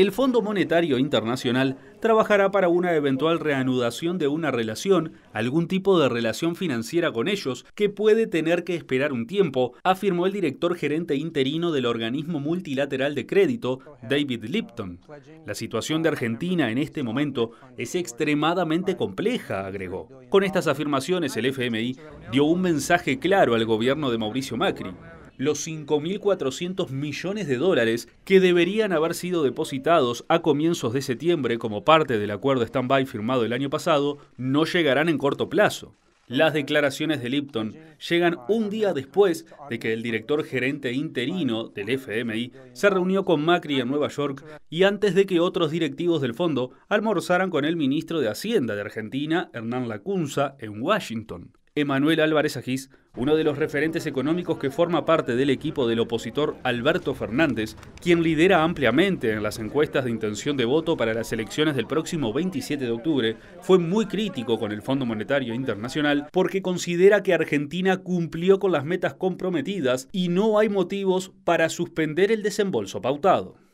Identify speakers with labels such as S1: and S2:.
S1: el Fondo Monetario Internacional trabajará para una eventual reanudación de una relación, algún tipo de relación financiera con ellos, que puede tener que esperar un tiempo, afirmó el director gerente interino del organismo multilateral de crédito, David Lipton. La situación de Argentina en este momento es extremadamente compleja, agregó. Con estas afirmaciones, el FMI dio un mensaje claro al gobierno de Mauricio Macri los 5.400 millones de dólares que deberían haber sido depositados a comienzos de septiembre como parte del acuerdo stand-by firmado el año pasado no llegarán en corto plazo. Las declaraciones de Lipton llegan un día después de que el director gerente interino del FMI se reunió con Macri en Nueva York y antes de que otros directivos del fondo almorzaran con el ministro de Hacienda de Argentina, Hernán Lacunza, en Washington. Emanuel Álvarez Agís, uno de los referentes económicos que forma parte del equipo del opositor Alberto Fernández, quien lidera ampliamente en las encuestas de intención de voto para las elecciones del próximo 27 de octubre, fue muy crítico con el Fondo Monetario Internacional porque considera que Argentina cumplió con las metas comprometidas y no hay motivos para suspender el desembolso pautado.